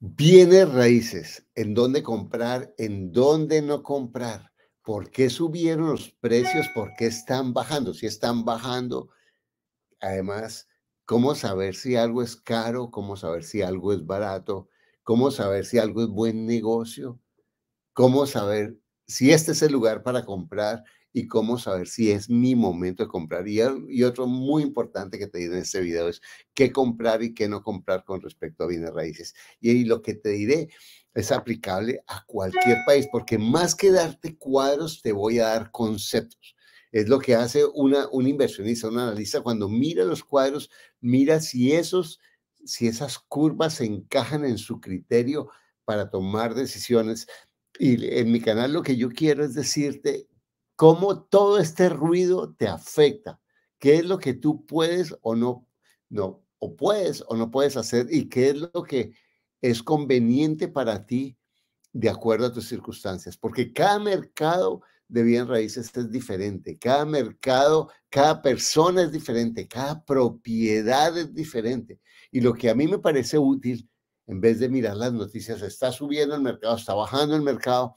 Viene raíces, en dónde comprar, en dónde no comprar, por qué subieron los precios, por qué están bajando, si están bajando. Además, cómo saber si algo es caro, cómo saber si algo es barato, cómo saber si algo es buen negocio, cómo saber si este es el lugar para comprar, y cómo saber si es mi momento de comprar. Y, otro muy importante que te diré en este video es qué comprar y qué no comprar con respecto a bienes raíces. Y, lo que te diré es aplicable a cualquier país, porque más que darte cuadros, te voy a dar conceptos. Es lo que hace una, un inversionista, un analista, cuando mira los cuadros, mira si, esos, si esas curvas se encajan en su criterio para tomar decisiones. Y en mi canal lo que yo quiero es decirte cómo todo este ruido te afecta, qué es lo que tú puedes o no, no, o puedes o no puedes hacer y qué es lo que es conveniente para ti de acuerdo a tus circunstancias, porque cada mercado de bien raíces es diferente, cada mercado, cada persona es diferente, cada propiedad es diferente. Y lo que a mí me parece útil, en vez de mirar las noticias, está subiendo el mercado, está bajando el mercado,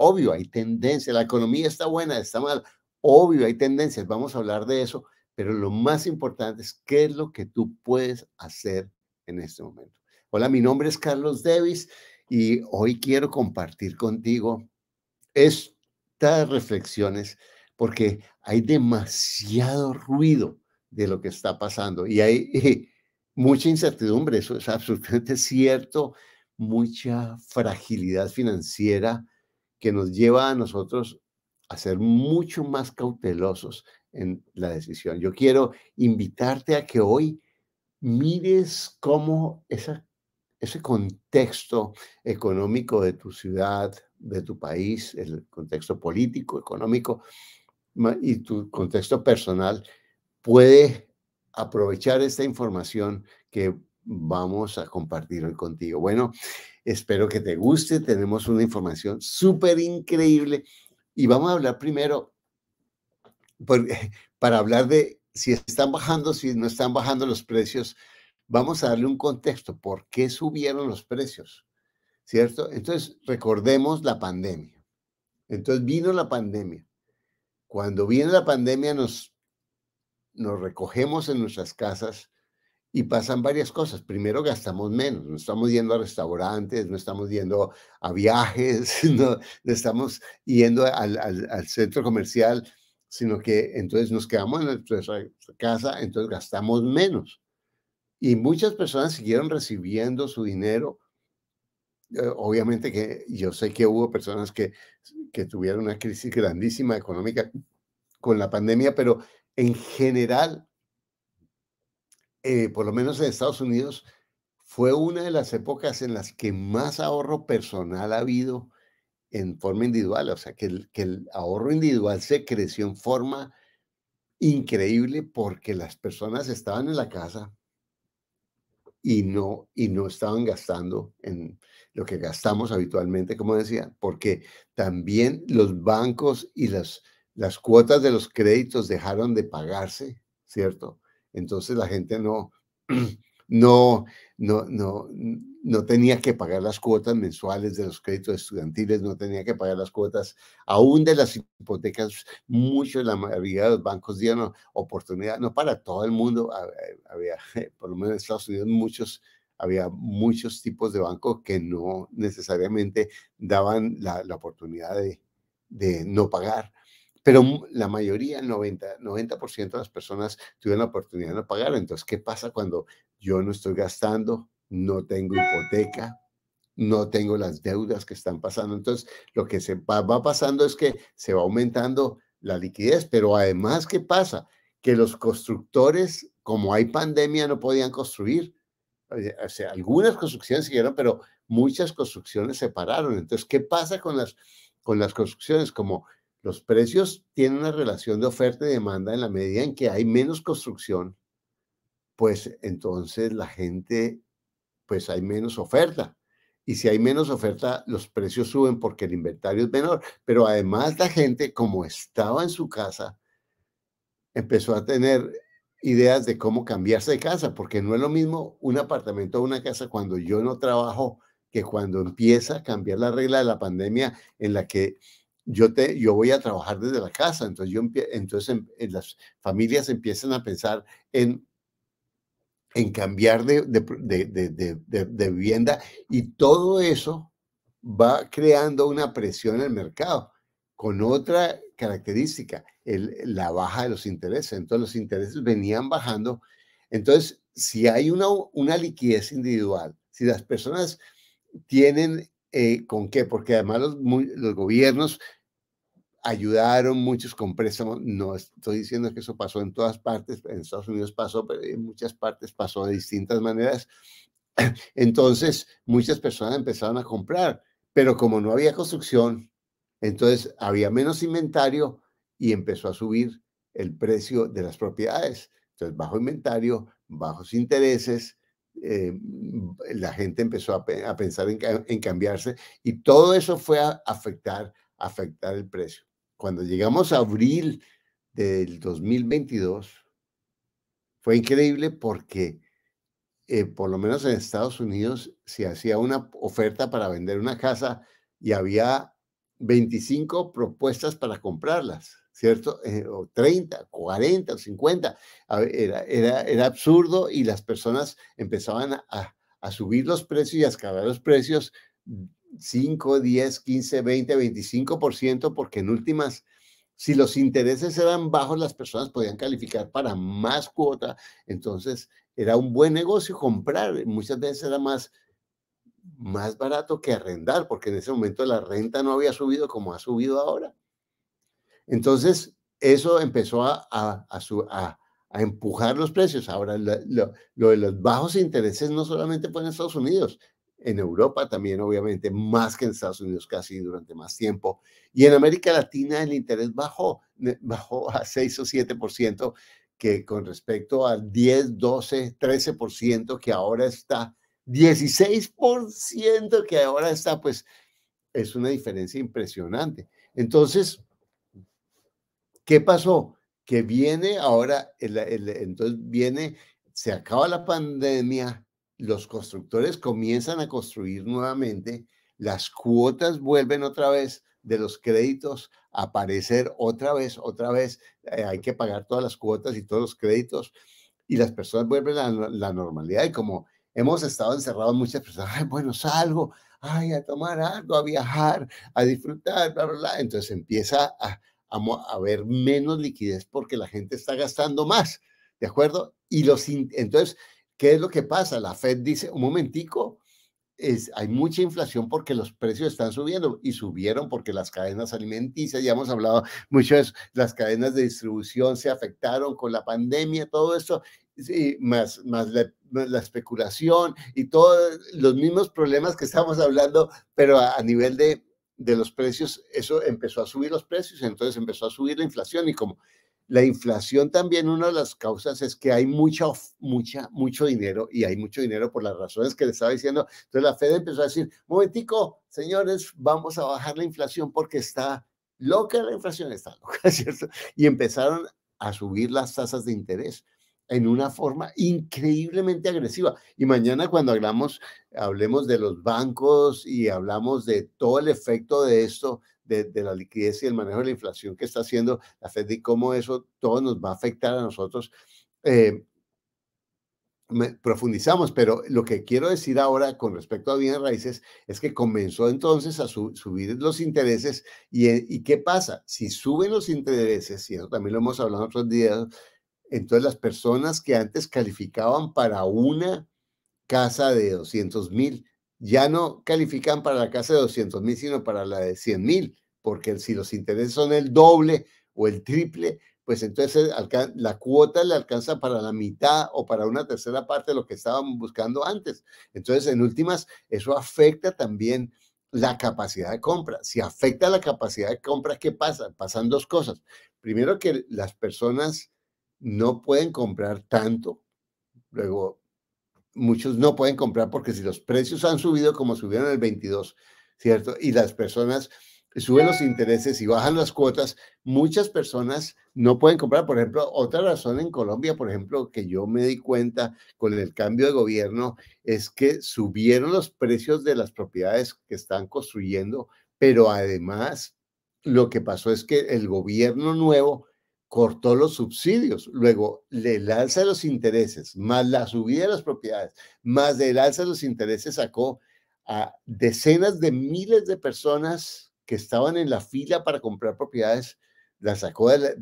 Obvio, hay tendencias, la economía está buena, está mal, obvio, hay tendencias, vamos a hablar de eso, pero lo más importante es qué es lo que tú puedes hacer en este momento. Hola, mi nombre es Carlos Davis y hoy quiero compartir contigo estas reflexiones porque hay demasiado ruido de lo que está pasando y hay mucha incertidumbre, eso es absolutamente cierto, mucha fragilidad financiera que nos lleva a nosotros a ser mucho más cautelosos en la decisión. Yo quiero invitarte a que hoy mires cómo ese contexto económico de tu ciudad, de tu país, el contexto político, económico y tu contexto personal puede aprovechar esta información que vamos a compartirlo contigo. Bueno, espero que te guste. Tenemos una información súper increíble y vamos a hablar primero para hablar de si están bajando, si no están bajando los precios. Vamos a darle un contexto. ¿Por qué subieron los precios? ¿Cierto? Entonces, recordemos la pandemia. Entonces vino la pandemia. Cuando viene la pandemia nos recogemos en nuestras casas, y pasan varias cosas. Primero, gastamos menos. No estamos yendo a restaurantes, no estamos yendo a viajes, no, estamos yendo al, centro comercial, sino que entonces nos quedamos en nuestra casa, entonces gastamos menos. Y muchas personas siguieron recibiendo su dinero eh, obviamente que yo sé que hubo personas que, que, tuvieron una crisis grandísima económica con la pandemia, pero en general eh, por lo menos en Estados Unidos, fue una de las épocas en las que más ahorro personal ha habido en forma individual, o sea, que el, ahorro individual se creció en forma increíble porque las personas estaban en la casa y no, y no estaban gastando en lo que gastamos habitualmente, como decía, porque también los bancos y las cuotas de los créditos dejaron de pagarse, ¿cierto? Entonces la gente no, no, tenía que pagar las cuotas mensuales de los créditos estudiantiles, no tenía que pagar las cuotas aún de las hipotecas. Muchos, la mayoría de los bancos dieron oportunidad, no para todo el mundo, eh, había, por lo menos en Estados Unidos, muchos, había muchos tipos de bancos que no necesariamente daban la, oportunidad de no pagar pero la mayoría, 90%, 90 de las personas tuvieron la oportunidad de no pagar. Entonces, ¿qué pasa cuando yo no estoy gastando, no tengo hipoteca, no tengo las deudas que están pasando? Entonces, lo que se va, pasando es que se va aumentando la liquidez, pero además, ¿qué pasa? Que los constructores, como hay pandemia, no podían construir. O sea, algunas construcciones siguieron, pero muchas construcciones se pararon. Entonces, ¿qué pasa con las, con las construcciones? Como los precios tienen una relación de oferta y demanda en la medida en que hay menos construcción, pues entonces la gente, pues hay menos oferta. Y si hay menos oferta, los precios suben porque el inventario es menor. Pero además la gente, como estaba en su casa, empezó a tener ideas de cómo cambiarse de casa, porque no es lo mismo un apartamento o una casa cuando yo no trabajo que cuando empieza a cambiar la regla de la pandemia en la que yo, te, yo voy a trabajar desde la casa. Entonces, yo entonces en, em, eh, las familias empiezan a pensar en, en cambiar de, de, de, de, vivienda y todo eso va creando una presión en el mercado con otra característica, el, la baja de los intereses. Entonces, los intereses venían bajando. Entonces, si hay una, una liquidez individual, si las personas tienen eh, con qué, porque además los, los gobiernos ayudaron muchos con préstamos. No estoy diciendo que eso pasó en todas partes, en Estados Unidos pasó, pero en muchas partes pasó de distintas maneras. Entonces, muchas personas empezaron a comprar, pero como no había construcción, entonces había menos inventario y empezó a subir el precio de las propiedades. Entonces, bajo inventario, bajos intereses, eh, la gente empezó a, a pensar en, en, cambiarse y todo eso fue a afectar, afectar el precio cuando llegamos a abril del 2022, fue increíble porque eh, por lo menos en Estados Unidos se hacía una oferta para vender una casa y había 25 propuestas para comprarlas, ¿cierto? Eh, o 30, 40, 50. Era, era, absurdo y las personas empezaban a, a subir los precios y a escalar los precios 5, 10, 15, 20, 25%, porque en últimas, si los intereses eran bajos, las personas podían calificar para más cuota, entonces era un buen negocio comprar, muchas veces era más, más barato que arrendar, porque en ese momento la renta no había subido como ha subido ahora. Entonces, eso empezó a, a, a, empujar los precios. Ahora, lo, lo, lo de los bajos intereses no solamente fue en Estados Unidos, en Europa también, obviamente, más que en Estados Unidos casi durante más tiempo. Y en América Latina el interés bajó, bajó a 6 o 7%, que con respecto al 10, 12, 13% que ahora está, 16% que ahora está, pues es una diferencia impresionante. Entonces, ¿qué pasó? Que viene ahora, el, entonces viene, se acaba la pandemia, los constructores comienzan a construir nuevamente, las cuotas vuelven otra vez de los créditos a aparecer otra vez, otra vez, eh, hay que pagar todas las cuotas y todos los créditos y las personas vuelven a la, normalidad y como hemos estado encerrados muchas personas, bueno, salgo, ay, a tomar algo, a viajar, a disfrutar, bla, bla, bla. Entonces empieza a, a, haber menos liquidez porque la gente está gastando más, ¿de acuerdo? Y los, entonces ¿Qué es lo que pasa? La Fed dice, un momentico, es, hay mucha inflación porque los precios están subiendo y subieron porque las cadenas alimenticias, ya hemos hablado mucho de eso, las cadenas de distribución se afectaron con la pandemia, todo esto, y más, más la, especulación y todos los mismos problemas que estamos hablando, pero a, a nivel de, de los precios, eso empezó a subir los precios, entonces empezó a subir la inflación y como la inflación también, una de las causas es que hay mucha, mucha, mucho dinero y hay mucho dinero por las razones que le estaba diciendo. Entonces la Fed empezó a decir, momentico, señores, vamos a bajar la inflación porque está loca la inflación, está loca, ¿cierto? Y empezaron a subir las tasas de interés en una forma increíblemente agresiva. Y mañana cuando hablamos, hablemos de los bancos y hablamos de todo el efecto de esto, de, la liquidez y el manejo de la inflación que está haciendo la Fed y cómo eso todo nos va a afectar a nosotros. Eh, profundizamos, pero lo que quiero decir ahora con respecto a bienes raíces es que comenzó entonces a subir los intereses y, eh, y qué pasa, si suben los intereses, y eso también lo hemos hablado otros días, entonces las personas que antes calificaban para una casa de 200 mil, ya no califican para la casa de 200 mil, sino para la de 100 mil, porque si los intereses son el doble o el triple, pues entonces la cuota le alcanza para la mitad o para una tercera parte de lo que estábamos buscando antes. Entonces, en últimas, eso afecta también la capacidad de compra. Si afecta la capacidad de compra, ¿qué pasa? Pasan dos cosas. Primero, que las personas no pueden comprar tanto. Luego, muchos no pueden comprar porque si los precios han subido como subieron el 22, ¿cierto? Y las personas suben los intereses y bajan las cuotas, muchas personas no pueden comprar. Por ejemplo, otra razón en Colombia, por ejemplo, que yo me di cuenta con el cambio de gobierno es que subieron los precios de las propiedades que están construyendo, pero además lo que pasó es que el gobierno nuevo cortó los subsidios, luego le alza los intereses, más la subida de las propiedades, más del alza de los intereses sacó a decenas de miles de personas que estaban en la fila para comprar propiedades, las sacó del,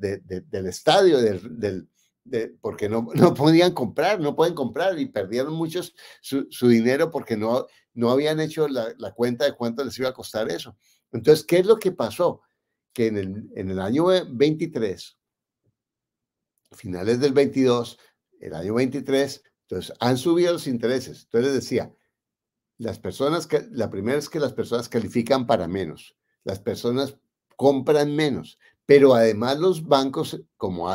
estadio, del, del porque no, no, podían comprar, no pueden comprar y perdieron muchos su, su dinero porque no, no habían hecho la, la, cuenta de cuánto les iba a costar eso. Entonces, ¿qué es lo que pasó? Que en el, en el año 23 finales del 22, el año 23, entonces han subido los intereses. Entonces decía, las personas, que, la primera es que las personas califican para menos, las personas compran menos, pero además los bancos, como,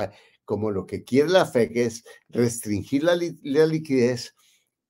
como lo que quiere la FEC es restringir la, la liquidez,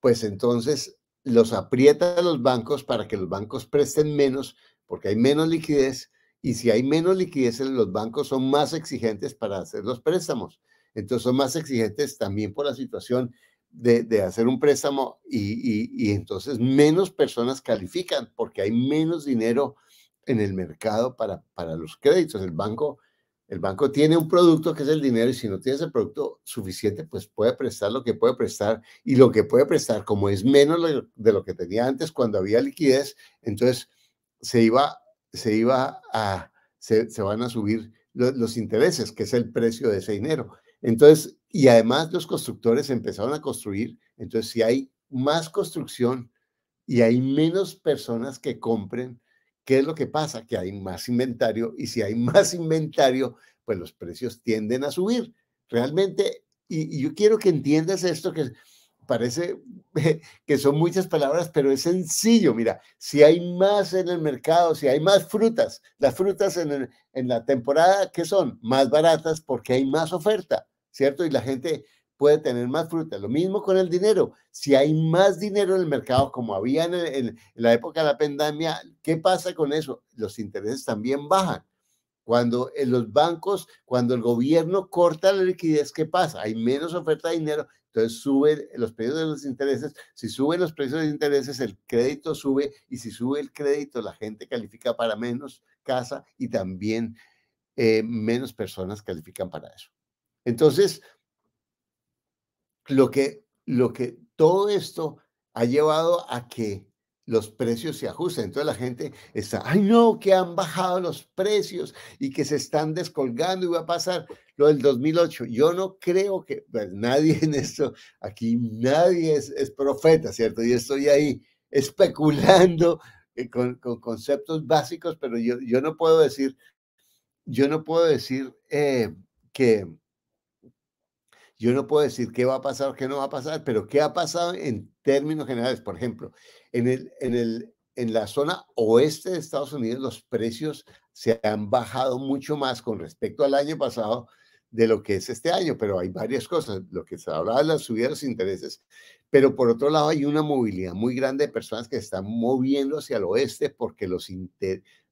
pues entonces los aprieta a los bancos para que los bancos presten menos, porque hay menos liquidez, y si hay menos liquidez, los bancos son más exigentes para hacer los préstamos. Entonces son más exigentes también por la situación de, de hacer un préstamo y, y, entonces menos personas califican porque hay menos dinero en el mercado para, para los créditos. El banco, el banco tiene un producto que es el dinero y si no tiene ese producto suficiente, pues puede prestar lo que puede prestar y lo que puede prestar, como es menos de lo que tenía antes cuando había liquidez, entonces se iba, se iba a, se, se van a subir los intereses, que es el precio de ese dinero. Entonces, y además los constructores empezaron a construir, entonces si hay más construcción y hay menos personas que compren, ¿qué es lo que pasa? Que hay más inventario y si hay más inventario, pues los precios tienden a subir. Realmente, y, yo quiero que entiendas esto que parece que son muchas palabras, pero es sencillo. Mira, si hay más en el mercado, si hay más frutas, las frutas en, en la temporada, ¿qué son? Más baratas porque hay más oferta. ¿cierto? Y la gente puede tener más fruta. Lo mismo con el dinero. Si hay más dinero en el mercado, como había en, la época de la pandemia, ¿qué pasa con eso? Los intereses también bajan. Cuando eh, los bancos, cuando el gobierno corta la liquidez, ¿qué pasa? Hay menos oferta de dinero, entonces suben los precios de los intereses. Si suben los precios de intereses, el crédito sube y si sube el crédito, la gente califica para menos casa y también eh, menos personas califican para eso. Entonces, lo que, lo que todo esto ha llevado a que los precios se ajusten. Entonces la gente está, ay no, que han bajado los precios y que se están descolgando y va a pasar lo del 2008. Yo no creo que pues, nadie en esto, aquí nadie es, profeta, ¿cierto? y estoy ahí especulando eh, con, conceptos básicos, pero yo, no puedo decir, yo no puedo decir eh, que, yo no puedo decir qué va a pasar o qué no va a pasar, pero qué ha pasado en términos generales. Por ejemplo, en, el, en, el, en la zona oeste de Estados Unidos los precios se han bajado mucho más con respecto al año pasado de lo que es este año, pero hay varias cosas, lo que se hablaba de la subida de los intereses, pero por otro lado hay una movilidad muy grande de personas que se están moviendo hacia el oeste porque los,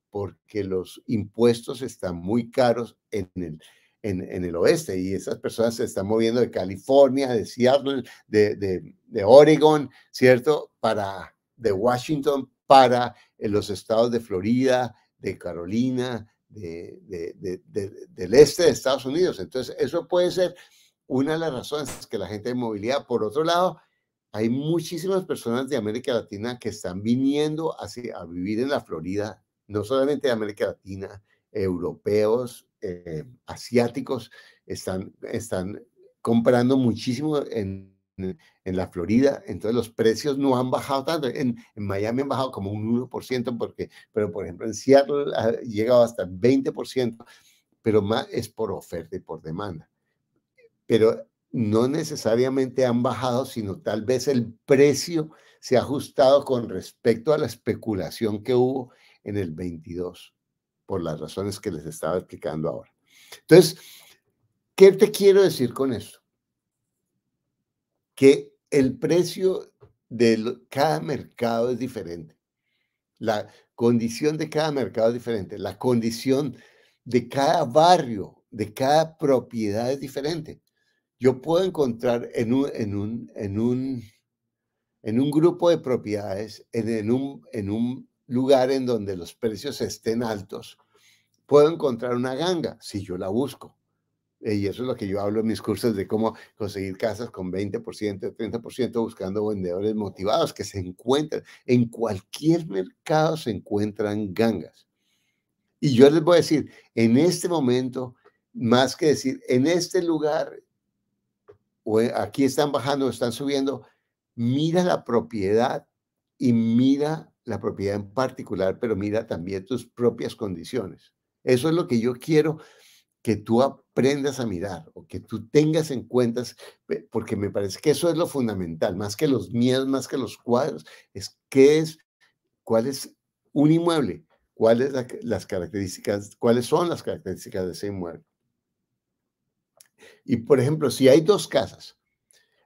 porque los impuestos están muy caros en el, en, el oeste y esas personas se están moviendo de California, de Seattle, de, de, de Oregon, ¿cierto? Para, de Washington para en eh, los estados de Florida, de Carolina, de, del este de Estados Unidos. Entonces, eso puede ser una de las razones que la gente de movilidad, por otro lado, hay muchísimas personas de América Latina que están viniendo a vivir en la Florida, no solamente de América Latina, europeos, eh, asiáticos están, están comprando muchísimo en, la Florida, entonces los precios no han bajado tanto. En, Miami han bajado como un 1%, porque, pero por ejemplo en Seattle ha llegado hasta el 20%, pero más es por oferta y por demanda. Pero no necesariamente han bajado, sino tal vez el precio se ha ajustado con respecto a la especulación que hubo en el 22 por las razones que les estaba explicando ahora. Entonces, ¿qué te quiero decir con esto? Que el precio de cada mercado es diferente. La condición de cada mercado es diferente. La condición de cada barrio, de cada propiedad es diferente. Yo puedo encontrar en un, en un, en un, en un grupo de propiedades, en, en un, en un lugar en donde los precios estén altos, puedo encontrar una ganga si yo la busco. Eh, y eso es lo que yo hablo en mis cursos de cómo conseguir casas con 20%, 30% buscando vendedores motivados que se encuentran. En cualquier mercado se encuentran gangas. Y yo les voy a decir, en este momento, más que decir, en este lugar, o aquí están bajando, o están subiendo, mira la propiedad y mira la propiedad en particular, pero mira también tus propias condiciones. Eso es lo que yo quiero que tú aprendas a mirar o que tú tengas en cuenta, eh, porque me parece que eso es lo fundamental, más que los miedos, más que los cuadros, es qué es, cuál es un inmueble, cuáles las características, cuáles son las características de ese inmueble. Y por ejemplo, si hay dos casas,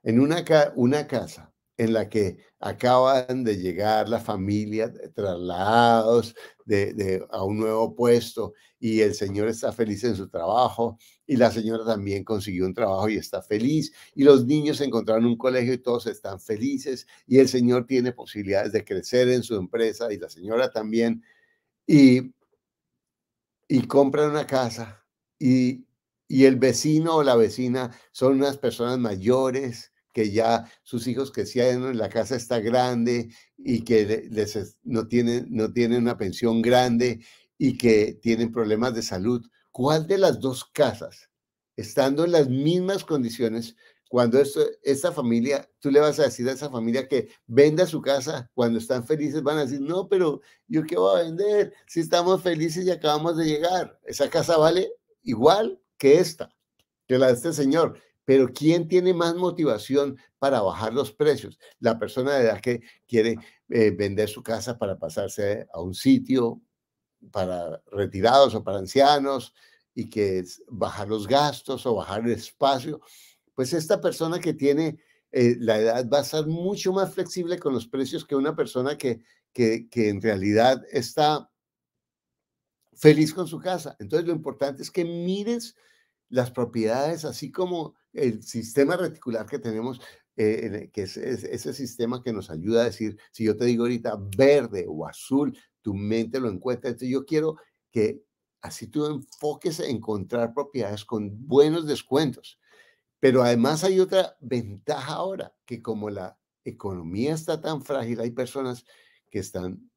en una, una casa en la que acaban de llegar la familia eh, trasladados de, a un nuevo puesto y el señor está feliz en su trabajo y la señora también consiguió un trabajo y está feliz y los niños encontraron un colegio y todos están felices y el señor tiene posibilidades de crecer en su empresa y la señora también y, y compran una casa y, y el vecino o la vecina son unas personas mayores que ya sus hijos que si la casa está grande y que les, no, tienen, no tienen una pensión grande y que tienen problemas de salud. ¿Cuál de las dos casas, estando en las mismas condiciones, cuando esto, esta familia, tú le vas a decir a esa familia que venda su casa, cuando están felices van a decir, no, pero yo qué voy a vender si estamos felices y acabamos de llegar. Esa casa vale igual que esta, que la de este señor. Pero ¿quién tiene más motivación para bajar los precios? La persona de edad que quiere eh, vender su casa para pasarse a un sitio para retirados o para ancianos y que es bajar los gastos o bajar el espacio. Pues esta persona que tiene eh, la edad va a ser mucho más flexible con los precios que una persona que, que, que en realidad está feliz con su casa. Entonces lo importante es que mires las propiedades, así como el sistema reticular que tenemos, eh, e, que es, ese sistema que nos ayuda a decir, si yo te digo ahorita verde o azul, tu mente lo encuentra. Entonces yo quiero que así tú enfoques en encontrar propiedades con buenos descuentos. Pero además hay otra ventaja ahora, que como la economía está tan frágil, hay personas que están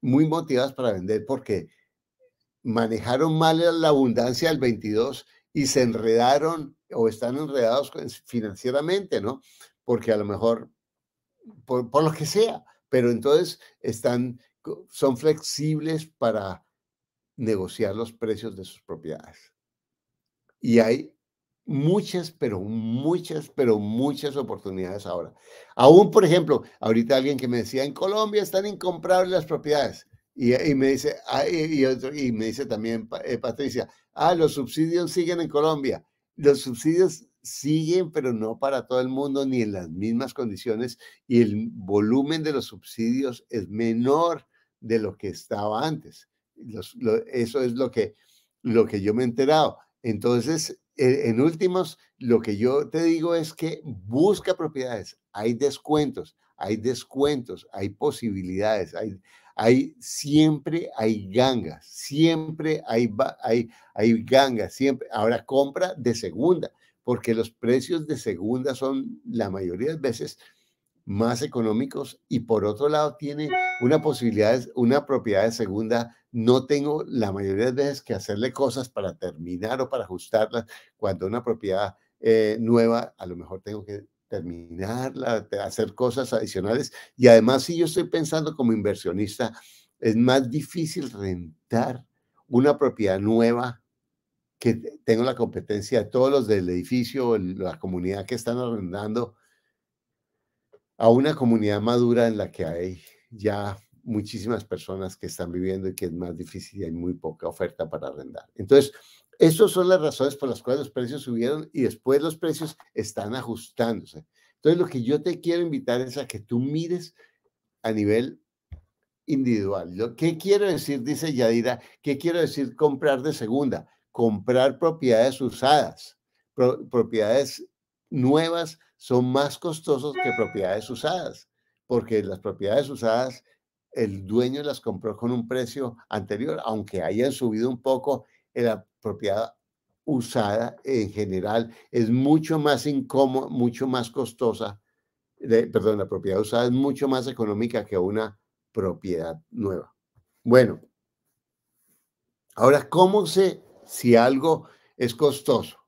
muy motivadas para vender porque manejaron mal la abundancia del 22 y se enredaron o están enredados financieramente, ¿no? Porque a lo mejor, por, lo que sea, pero entonces están, son flexibles para negociar los precios de sus propiedades. Y hay muchas, pero muchas, pero muchas oportunidades ahora. Aún, por ejemplo, ahorita alguien que me decía, en Colombia están incomprables las propiedades. Eh, y, me dice, ah, y, me dice también eh, Patricia, ah, los subsidios siguen en Colombia. Los subsidios siguen, pero no para todo el mundo ni en las mismas condiciones. Y el volumen de los subsidios es menor de lo que estaba antes. eso es lo que, lo que yo me he enterado. Entonces, e, en últimos, lo que yo te digo es que busca propiedades. Hay descuentos, hay descuentos, hay posibilidades, hay, hay, siempre hay gangas, siempre hay, hay, hay gangas, siempre. Ahora compra de segunda, porque los precios de segunda son la mayoría de veces más económicos y por otro lado tiene una posibilidad, una propiedad de segunda. No tengo la mayoría de veces que hacerle cosas para terminar o para ajustarlas. Cuando una propiedad eh, nueva, a lo mejor tengo que terminarla, hacer cosas adicionales. Y además, si yo estoy pensando como inversionista, es más difícil rentar una propiedad nueva que tengo la competencia de todos los del edificio, la comunidad que están arrendando, a una comunidad madura en la que hay ya muchísimas personas que están viviendo y que es más difícil y hay muy poca oferta para arrendar. Entonces, esas son las razones por las cuales los precios subieron y después los precios están ajustándose. Entonces, lo que yo te quiero invitar es a que tú mires a nivel individual. ¿Qué quiero decir, dice Yadira, ¿qué quiero decir comprar de segunda? Comprar propiedades usadas. propiedades nuevas son más costosos que propiedades usadas, porque las propiedades usadas el dueño las compró con un precio anterior, aunque hayan subido un poco la propiedad usada en general es mucho más incómoda, mucho más costosa, de, perdón, la propiedad usada es mucho más económica que una propiedad nueva. Bueno, ahora, ¿cómo sé si algo es costoso?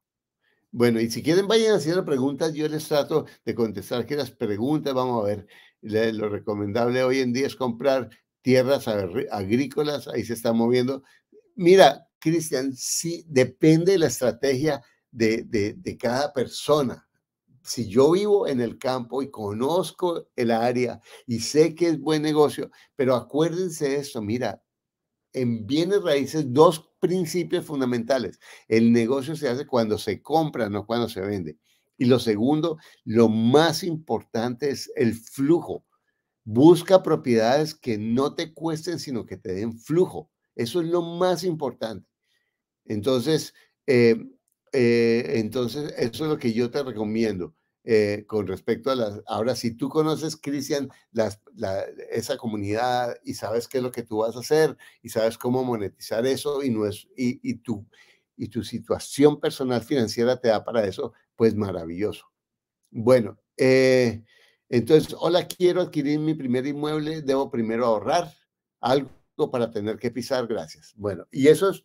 Bueno, y si quieren vayan haciendo preguntas, yo les trato de contestar que las preguntas, vamos a ver, lo recomendable hoy en día es comprar tierras agrícolas, ahí se está moviendo. Mira, Cristian, sí depende de la estrategia de, cada persona. Si yo vivo en el campo y conozco el área y sé que es buen negocio, pero acuérdense de esto, mira, en bienes raíces dos principios fundamentales. El negocio se hace cuando se compra, no cuando se vende. Y lo segundo, lo más importante es el flujo. Busca propiedades que no te cuesten, sino que te den flujo. Eso es lo más importante. Entonces, eh, eh, entonces, eso es lo que yo te recomiendo eh, con respecto a las... Ahora, si tú conoces, Cristian, esa comunidad y sabes qué es lo que tú vas a hacer y sabes cómo monetizar eso y, no es, y, y, tu, y tu situación personal financiera te da para eso, pues maravilloso. Bueno, entonces, hola, quiero adquirir mi primer inmueble, debo primero ahorrar algo para tener que pisar, gracias. Bueno, y eso es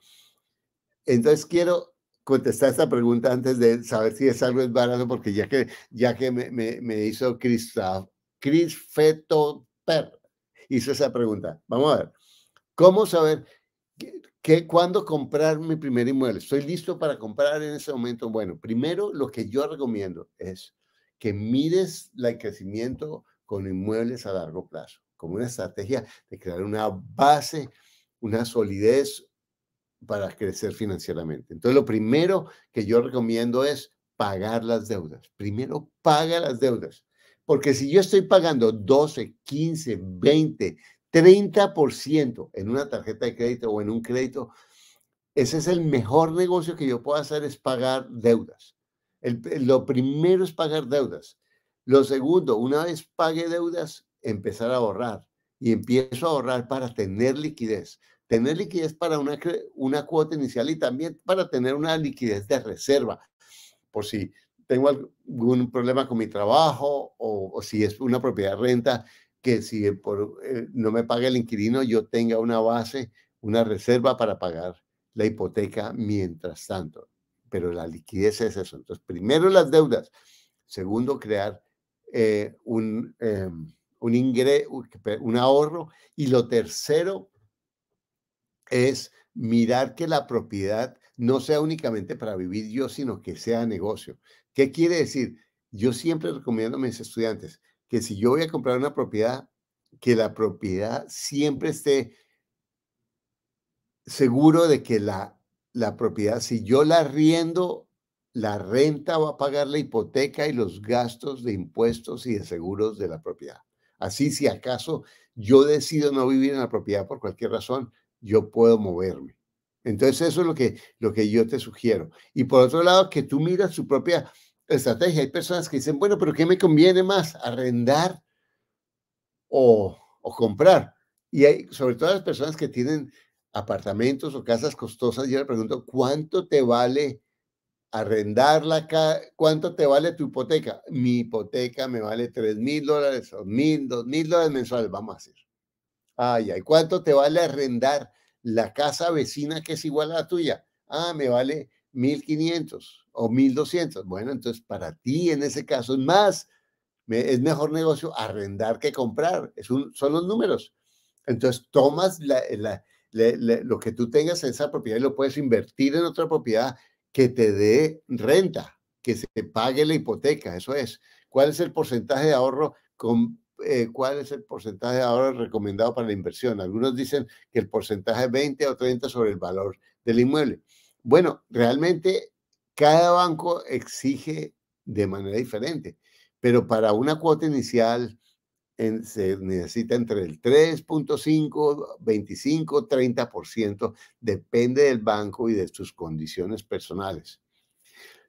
entonces quiero contestar esta pregunta antes de saber si es algo barato, porque ya que, ya que me, hizo Chris, Feto per hizo esa pregunta. Vamos a ver, ¿cómo saber que, cuándo comprar mi primer inmueble? ¿Estoy listo para comprar en ese momento? Bueno, primero lo que yo recomiendo es que mires el crecimiento con inmuebles a largo plazo, como una estrategia de crear una base, una solidez, para crecer financieramente. Entonces, lo primero que yo recomiendo es pagar las deudas. Primero paga las deudas. Porque si yo estoy pagando 12, 15, 20, 30% en una tarjeta de crédito o en un crédito, ese es el mejor negocio que yo puedo hacer, es pagar deudas. lo primero es pagar deudas. Lo segundo, una vez pague deudas, empezar a ahorrar. Y empiezo a ahorrar para tener liquidez tener liquidez para una, una cuota inicial y también para tener una liquidez de reserva, por si tengo algún problema con mi trabajo o, si es una propiedad de renta que si por, eh, no me paga el inquilino, yo tenga una base, una reserva para pagar la hipoteca mientras tanto. Pero la liquidez es eso. Entonces, primero las deudas. Segundo, crear eh, un, em, un, ingreso, un ahorro. Y lo tercero, es mirar que la propiedad no sea únicamente para vivir yo, sino que sea negocio. ¿Qué quiere decir? Yo siempre recomiendo a mis estudiantes que si yo voy a comprar una propiedad, que la propiedad siempre esté seguro de que la, la propiedad, si yo la riendo, la renta va a pagar la hipoteca y los gastos de impuestos y de seguros de la propiedad. Así si acaso yo decido no vivir en la propiedad por cualquier razón, yo puedo moverme. Entonces eso es lo que, lo que yo te sugiero. Y por otro lado, que tú miras su propia estrategia. Hay personas que dicen, bueno, pero ¿qué me conviene más? ¿Arrendar o, comprar? Y hay, sobre todo las personas que tienen apartamentos o casas costosas, yo le pregunto, ¿cuánto te vale arrendar la casa? ¿Cuánto te vale tu hipoteca? Mi hipoteca me vale tres mil dólares, o mil, dos mil dólares mensuales, vamos a hacer. Ay, ay, ¿cuánto te vale arrendar la casa vecina que es igual a la tuya? Ah, me vale 1500 o 1200. Bueno, entonces para ti en ese caso es más, es mejor negocio arrendar que comprar. Es un, son los números. Entonces tomas lo que tú tengas en esa propiedad y lo puedes invertir en otra propiedad que te dé renta, que se te pague la hipoteca. Eso es. ¿Cuál es el porcentaje de ahorro con eh, cuál es el porcentaje ahora recomendado para la inversión. Algunos dicen que el porcentaje es 20 o 30 sobre el valor del inmueble. Bueno, realmente cada banco exige de manera diferente, pero para una cuota inicial se necesita entre el 3.5, 25, 30%, depende del banco y de sus condiciones personales.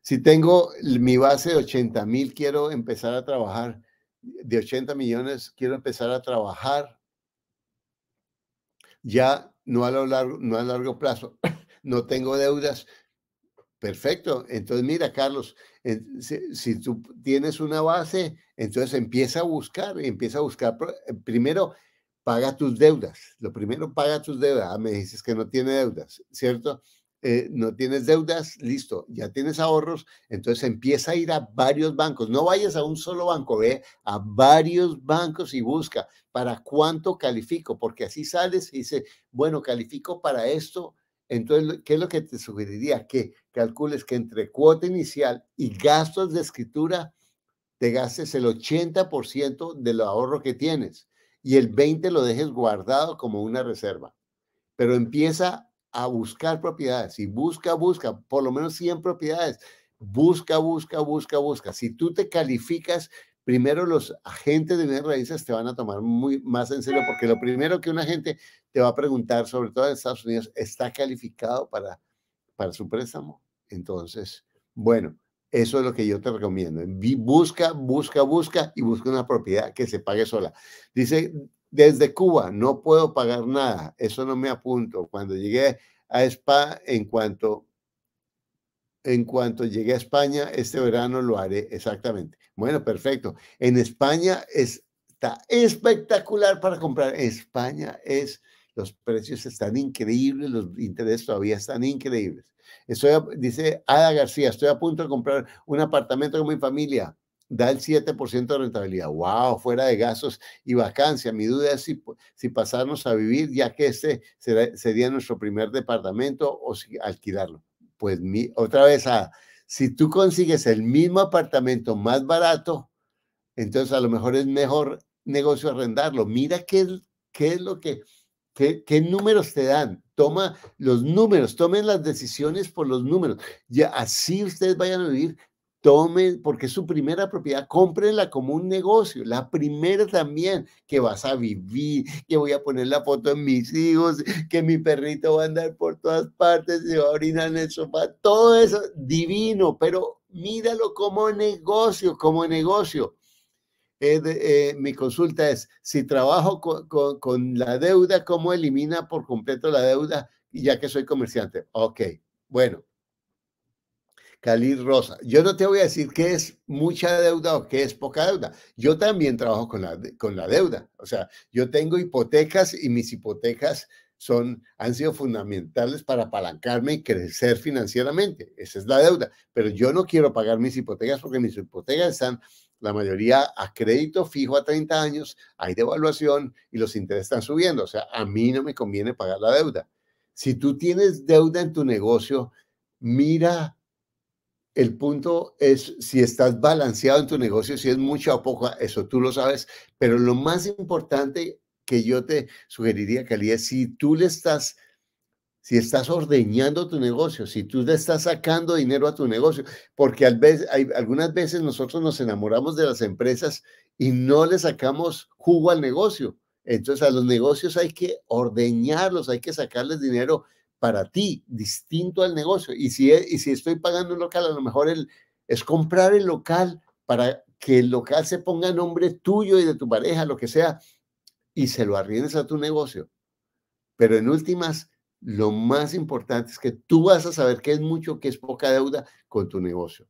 Si tengo mi base de 80 mil, quiero empezar a trabajar de 80 millones quiero empezar a trabajar ya no a, lo largo, no a largo plazo, no tengo deudas. Perfecto. Entonces, mira, Carlos, si, tú tienes una base, entonces empieza a buscar, empieza a buscar. Eh, primero, paga tus deudas. Lo primero, paga tus deudas. Ah, me dices que no tiene deudas, ¿cierto? Eh, no tienes deudas, listo, ya tienes ahorros, entonces empieza a ir a varios bancos. No vayas a un solo banco, ve eh, a varios bancos y busca para cuánto califico, porque así sales y dices, bueno, califico para esto. Entonces, ¿qué es lo que te sugeriría? Que calcules que entre cuota inicial y gastos de escritura te gastes el 80% del ahorro que tienes y el 20% lo dejes guardado como una reserva. Pero empieza a buscar propiedades y busca, busca, por lo menos 100 propiedades. Busca, busca, busca, busca. Si tú te calificas, primero los agentes de bienes raíces te van a tomar muy más en serio porque lo primero que un agente te va a preguntar, sobre todo en Estados Unidos, ¿está calificado para, para su préstamo? Entonces, bueno, eso es lo que yo te recomiendo. Busca, busca, busca y busca una propiedad que se pague sola. Dice desde Cuba no puedo pagar nada, eso no me apunto. Cuando llegué a España, en cuanto, en cuanto llegué a España, este verano lo haré exactamente. Bueno, perfecto. En España está espectacular para comprar. España es, los precios están increíbles, los intereses todavía están increíbles. Estoy, dice Ada García, estoy a punto de comprar un apartamento con mi familia da el 7% de rentabilidad. ¡Wow! Fuera de gastos y vacancia. Mi duda es si, si pasarnos a vivir, ya que este sería nuestro primer departamento o si alquilarlo. Pues mi, otra vez, ah, si tú consigues el mismo apartamento más barato, entonces a lo mejor es mejor negocio arrendarlo. Mira qué, qué es lo que, qué números te dan toma los números, tomen las decisiones por los números. Ya así ustedes vayan a vivir, tomen, porque es su primera propiedad, cómprenla como un negocio, la primera también, que vas a vivir, que voy a poner la foto en mis hijos, que mi perrito va a andar por todas partes, se va a orinar en el sofá, todo eso divino, pero míralo como negocio, como negocio. Eh, mi consulta es, si trabajo con, con, con la deuda, ¿cómo elimina por completo la deuda ya que soy comerciante? Ok, bueno, Cali Rosa. Yo no te voy a decir que es mucha deuda o que es poca deuda. Yo también trabajo con la, con la deuda. O sea, yo tengo hipotecas y mis hipotecas son, han sido fundamentales para apalancarme y crecer financieramente. Esa es la deuda. Pero yo no quiero pagar mis hipotecas porque mis hipotecas están la mayoría a crédito fijo a 30 años, hay devaluación y los intereses están subiendo. O sea, a mí no me conviene pagar la deuda. Si tú tienes deuda en tu negocio, mira el punto es si estás balanceado en tu negocio, si es mucha o poco, eso tú lo sabes, pero lo más importante que yo te sugeriría, que es si tú le estás, si estás ordeñando tu negocio, si tú le estás sacando dinero a tu negocio, porque al vez, algunas veces nosotros nos enamoramos de las empresas y no le sacamos jugo al negocio. Entonces a los negocios hay que ordeñarlos, hay que sacarles dinero para ti, distinto al negocio. Y si, e, y si estoy pagando un local, a lo mejor el, es comprar el local para que el local se ponga nombre tuyo y de tu pareja, lo que sea, y se lo arriendes a tu negocio. Pero en últimas, lo más importante es que tú vas a saber qué es mucho, qué es poca deuda con tu negocio.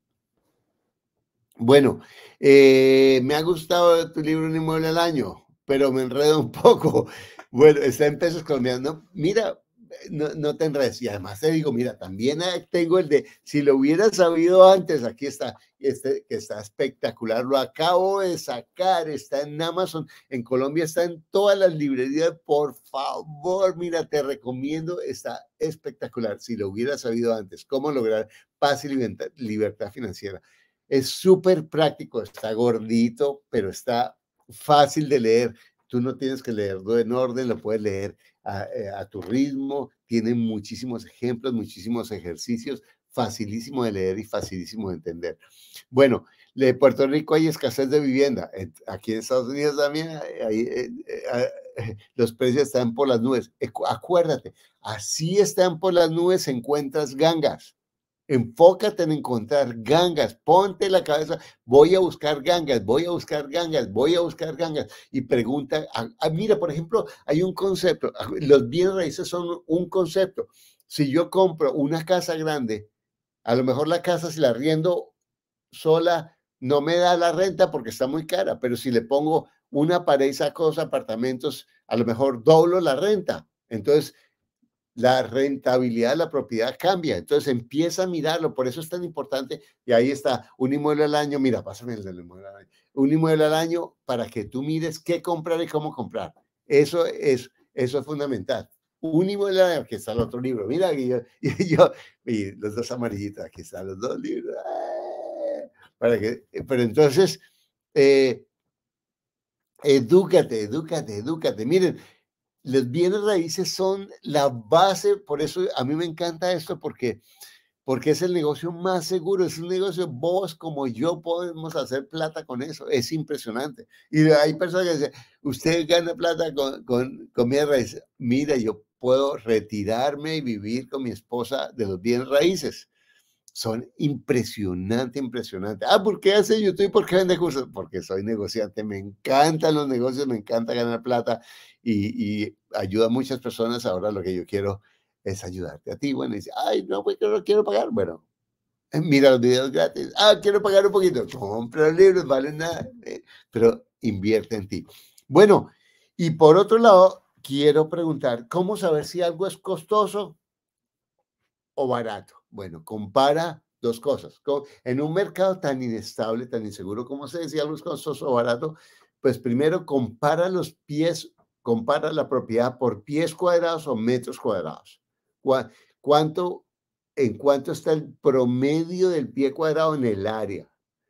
Bueno, eh, me ha gustado tu libro Un inmueble al año, pero me enredo un poco. Bueno, está en pesos colombianos. Mira, no, no te enredes. Y además te digo, mira, también tengo el de, si lo hubiera sabido antes, aquí está, este que está espectacular, lo acabo de sacar, está en Amazon, en Colombia está en todas las librerías, por favor, mira, te recomiendo, está espectacular, si lo hubiera sabido antes, cómo lograr paz y libertad, financiera. Es súper práctico, está gordito, pero está fácil de leer. Tú no tienes que leerlo en orden, lo puedes leer eh, a, tu ritmo, tiene muchísimos ejemplos, muchísimos ejercicios, facilísimo de leer y facilísimo de entender. Bueno, de Puerto Rico hay escasez de vivienda. Aquí en Estados Unidos también eh, eh, ah, los precios están por las nubes. Acuérdate, así están por las nubes, encuentras gangas. Enfócate en encontrar gangas, ponte la cabeza, voy a buscar gangas, voy a buscar gangas, voy a buscar gangas. Y pregunta, mira, por ejemplo, hay un concepto, los bienes raíces son un concepto. Si yo compro una casa grande, a lo mejor la casa si la riendo sola no me da la renta porque está muy cara, pero si le pongo una pared, saco dos apartamentos, a lo mejor doblo la renta. Entonces, la rentabilidad de la propiedad cambia. Entonces empieza a mirarlo, por eso es tan importante. Y ahí está, un inmueble al año, mira, pásame el inmueble al año. Un inmueble al año para que tú mires qué comprar y cómo comprar. Eso es, eso es fundamental. Un inmueble al año, aquí está el otro libro. Mira, y los dos amarillitos, aquí están los dos libros. ¡eh! Para que, eh, pero entonces, eh, edúcate, edúcate, edúcate. Miren, los bienes raíces son la base, por eso a mí me encanta esto porque, porque es el negocio más seguro, es un negocio, vos como yo podemos hacer plata con eso, es impresionante. Y hay personas que dicen, usted gana plata con, con, con raíces. Mira, yo puedo retirarme y vivir con mi esposa de los bienes raíces son impresionantes, impresionantes. Ah, ¿por qué hace YouTube? ¿Por qué vende cursos? Porque soy negociante, me encantan los negocios, me encanta ganar plata y, ayuda a muchas personas. Ahora lo que yo quiero es ayudarte a ti. Bueno, dice, ay, no, pues no quiero pagar. Bueno, eh, mira los videos gratis. Ah, quiero pagar un poquito. Compra libros, vale nada. Eh, pero invierte en ti. Bueno, y por otro lado, quiero preguntar, ¿cómo saber si algo es costoso o barato? Bueno, compara dos cosas. En un mercado tan inestable, tan inseguro como se decía, los costos o barato, pues primero compara los pies, compara la propiedad por pies cuadrados o metros cuadrados. ¿Cuánto, en cuánto está el promedio del pie cuadrado en el área?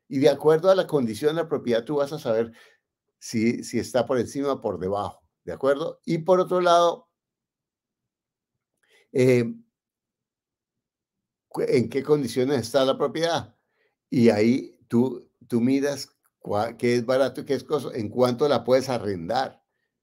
Y de acuerdo a la condición de la propiedad, tú vas a saber si, si está por encima o por debajo, ¿de acuerdo? Y por otro lado, eh, en qué condiciones está la propiedad. Y ahí tú, tú miras qué es barato y qué es cosa, en cuánto la puedes arrendar,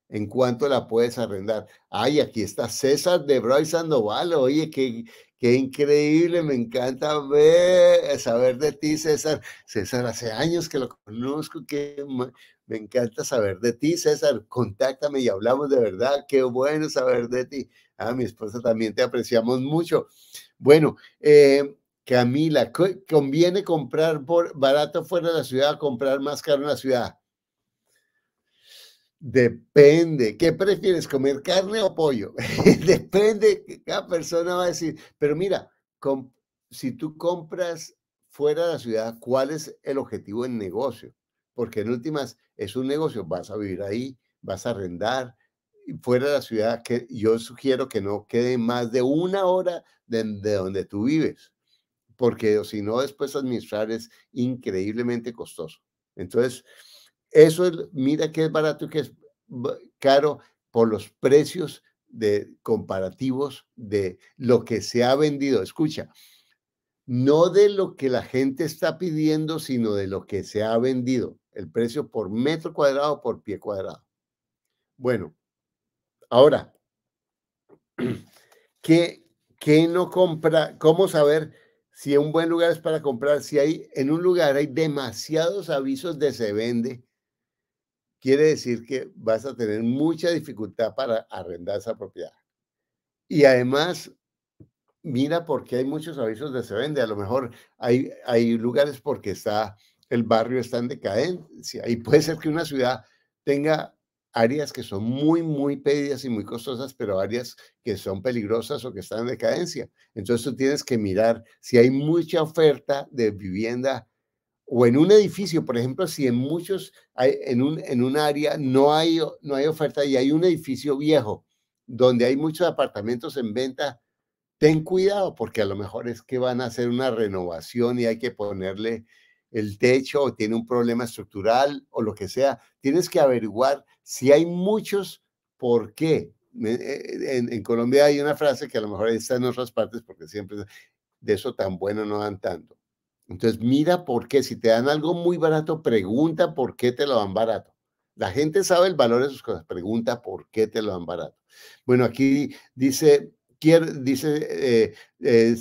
en cuánto la puedes arrendar. Ay, aquí está César de Broy Sandoval, oye, qué, qué increíble, me encanta ver, saber de ti, César. César, hace años que lo conozco, que me encanta saber de ti, César. Contáctame y hablamos de verdad, qué bueno saber de ti. Ah, mi esposa también te apreciamos mucho. Bueno, eh, Camila, ¿conviene comprar barato fuera de la ciudad o comprar más caro en la ciudad? Depende. ¿Qué prefieres, comer carne o pollo? Depende. Cada persona va a decir, pero mira, si tú compras fuera de la ciudad, ¿cuál es el objetivo en negocio? Porque en últimas es un negocio, vas a vivir ahí, vas a arrendar. Fuera de la ciudad, que yo sugiero que no quede más de una hora de, donde tú vives, porque si no, después administrar es increíblemente costoso. Entonces, eso es, mira que es barato y que es caro por los precios de comparativos de lo que se ha vendido. Escucha, no de lo que la gente está pidiendo, sino de lo que se ha vendido, el precio por metro cuadrado por pie cuadrado. Bueno, ahora, ¿qué, ¿Qué no compra? ¿Cómo saber si un buen lugar es para comprar? Si hay en un lugar hay demasiados avisos de se vende, quiere decir que vas a tener mucha dificultad para arrendar esa propiedad. Y además, mira por qué hay muchos avisos de se vende. A lo mejor hay, hay lugares porque está el barrio está en decadencia y puede ser que una ciudad tenga áreas que son muy, muy pedidas y muy costosas, pero áreas que son peligrosas o que están en decadencia. Entonces tú tienes que mirar si hay mucha oferta de vivienda o en un edificio, por ejemplo, si en muchos, en, un, en un área no hay, no hay oferta y hay un edificio viejo donde hay muchos apartamentos en venta, ten cuidado porque a lo mejor es que van a hacer una renovación y hay que ponerle el techo o tiene un problema estructural o lo que sea. Tienes que averiguar si hay muchos por qué. Eh, en, Colombia hay una frase que a lo mejor está en otras partes porque siempre de eso tan bueno no dan tanto. Entonces mira por qué. Si te dan algo muy barato, pregunta por qué te lo dan barato. La gente sabe el valor de sus cosas, pregunta por qué te lo dan barato. Bueno, aquí dice quiere dice eh, eh,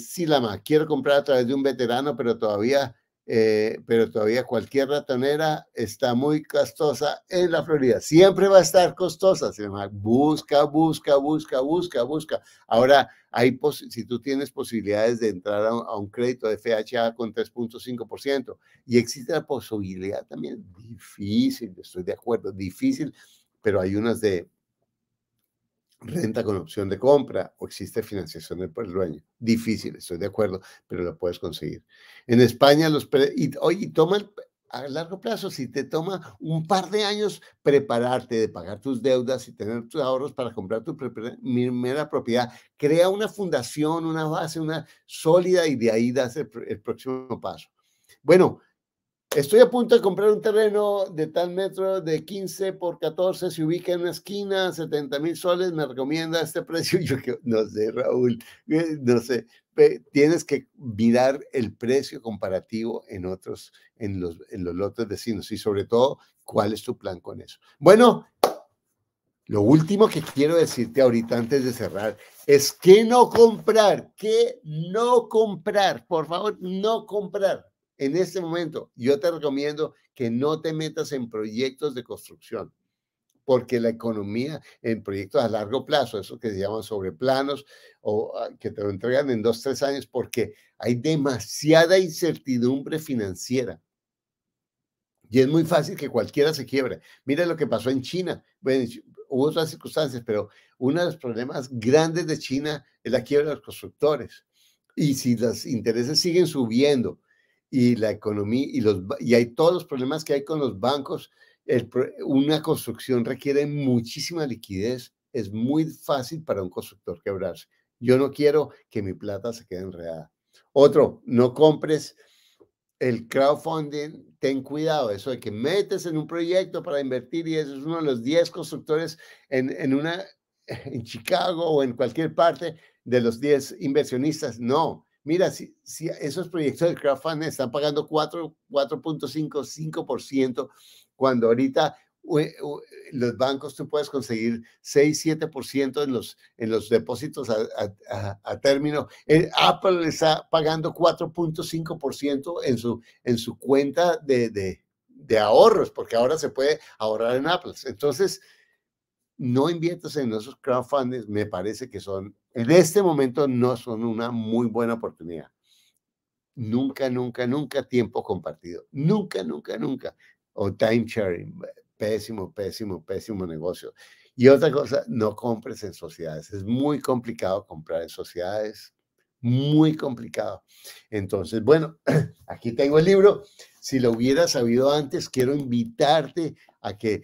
quiero comprar a través de un veterano, pero todavía eh, pero todavía cualquier ratonera está muy costosa en la Florida. Siempre va a estar costosa, se llama. Busca, busca, busca, busca, busca. Ahora, hay si tú tienes posibilidades de entrar a un, a un crédito de FHA con 3.5%, y existe la posibilidad también, difícil, estoy de acuerdo, difícil, pero hay unas de renta con opción de compra o existe financiación del dueño. Difícil, estoy de acuerdo, pero lo puedes conseguir. En España los... oye, toma a largo plazo, si te toma un par de años prepararte de pagar tus deudas y tener tus ahorros para comprar tu primera propiedad, crea una fundación, una base, una sólida y de ahí das el próximo paso. Bueno, Estoy a punto de comprar un terreno de tal metro de 15 por 14, se ubica en una esquina, 70 mil soles, me recomienda este precio. Yo no sé, Raúl, eh, no sé. Tienes que mirar el precio comparativo en otros, en los, en los lotes vecinos y sobre todo, cuál es tu plan con eso. Bueno, lo último que quiero decirte ahorita antes de cerrar es que no comprar, que no comprar, por favor, no comprar en este momento, yo te recomiendo que no te metas en proyectos de construcción, porque la economía en proyectos a largo plazo, eso que se llaman sobre planos o ah, que te lo entregan en dos, tres años, porque hay demasiada incertidumbre financiera. Y es muy fácil que cualquiera se quiebre. Mira lo que pasó en China. hubo otras circunstancias, pero uno de los problemas grandes de China es la quiebra de los constructores. Y si los intereses siguen subiendo, y la economía y, los, y hay todos los problemas que hay con los bancos. El, una construcción requiere muchísima liquidez. Es muy fácil para un constructor quebrarse. Yo no quiero que mi plata se quede enredada. Otro, no compres el crowdfunding. Ten cuidado, eso de que metes en un proyecto para invertir y es uno de los 10 constructores en, en, una, en Chicago o en cualquier parte de los 10 inversionistas. No, Mira, si, esos proyectos de crowdfunding están pagando 4, 4.55%, cuando ahorita los bancos tú puedes conseguir 6, 7% en los, en los depósitos a, término. Eh, Apple está pagando 4.5% en su, en su cuenta de, de, ahorros, porque ahora se puede ahorrar en Apple. Entonces, no inviertas en esos crowdfunding, me parece que son en este momento no son una muy buena oportunidad. Nunca, nunca, nunca tiempo compartido. Nunca, nunca, nunca. O time sharing. Pésimo, pésimo, pésimo negocio. Y otra cosa, no compres en sociedades. Es muy complicado comprar en sociedades. Muy complicado. Entonces, bueno, aquí tengo el libro. Si lo hubiera sabido antes, quiero invitarte a que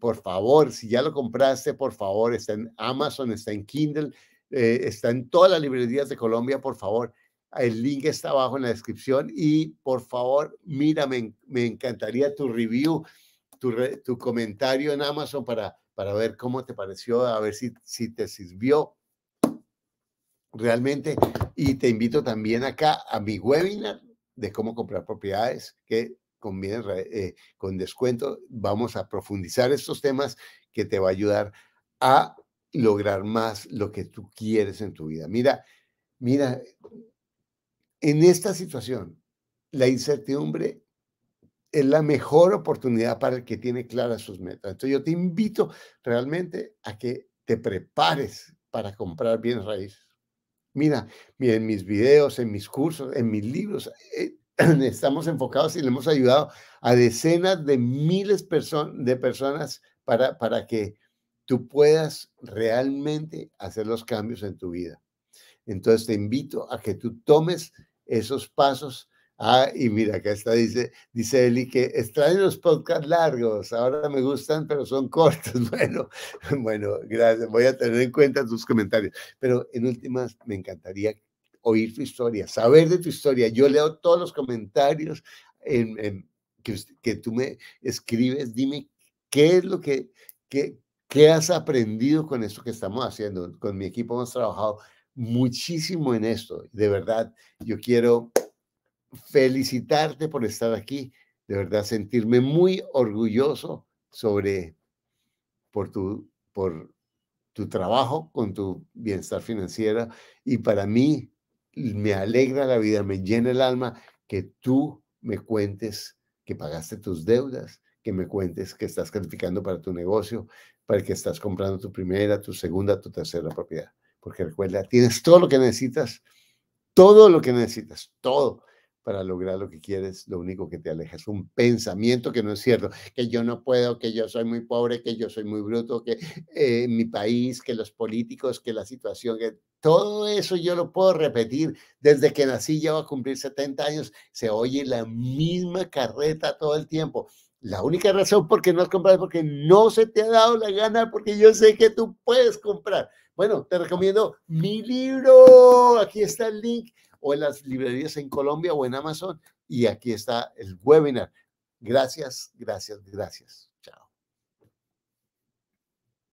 por favor, si ya lo compraste, por favor, está en Amazon, está en Kindle, eh, está en todas las librerías de Colombia, por favor. El link está abajo en la descripción y por favor, mira, me, encantaría tu review, tu, comentario en Amazon para, para ver cómo te pareció, a ver si, si te sirvió realmente. Y te invito también acá a mi webinar de cómo comprar propiedades, que con bienes eh, con descuento. Vamos a profundizar estos temas que te va a ayudar a lograr más lo que tú quieres en tu vida. Mira, mira, en esta situación, la incertidumbre es la mejor oportunidad para el que tiene claras sus metas. Entonces yo te invito realmente a que te prepares para comprar bienes raíces. Mira, en mis videos, en mis cursos, en mis libros, eh, estamos enfocados y le hemos ayudado a decenas de miles de personas para, para que tú puedas realmente hacer los cambios en tu vida. Entonces te invito a que tú tomes esos pasos. Ah, y mira, acá está, dice, dice Eli que extraño los podcasts largos, ahora me gustan, pero son cortos. Bueno, bueno, gracias, voy a tener en cuenta tus comentarios. Pero en últimas, me encantaría oír tu historia, saber de tu historia. Yo leo todos los comentarios en, que, que, tú me escribes. Dime qué es lo que, qué, qué has aprendido con esto que estamos haciendo. Con mi equipo hemos trabajado muchísimo en esto. De verdad, yo quiero felicitarte por estar aquí. De verdad, sentirme muy orgulloso sobre por tu, por tu trabajo con tu bienestar financiero. Y para mí, me alegra la vida, me llena el alma que tú me cuentes que pagaste tus deudas, que me cuentes que estás calificando para tu negocio, para que estás comprando tu primera, tu segunda, tu tercera propiedad. Porque recuerda, tienes todo lo que necesitas, todo lo que necesitas, todo para lograr lo que quieres, lo único que te aleja es un pensamiento que no es cierto, que yo no puedo, que yo soy muy pobre, que yo soy muy bruto, que eh, mi país, que los políticos, que la situación, que todo eso yo lo puedo repetir. Desde que nací ya va a cumplir 70 años, se oye la misma carreta todo el tiempo. La única razón por qué no has comprado es porque no se te ha dado la gana, porque yo sé que tú puedes comprar. Bueno, te recomiendo mi libro. Aquí está el link o en las librerías en Colombia o en Amazon. Y aquí está el webinar. Gracias, gracias, gracias.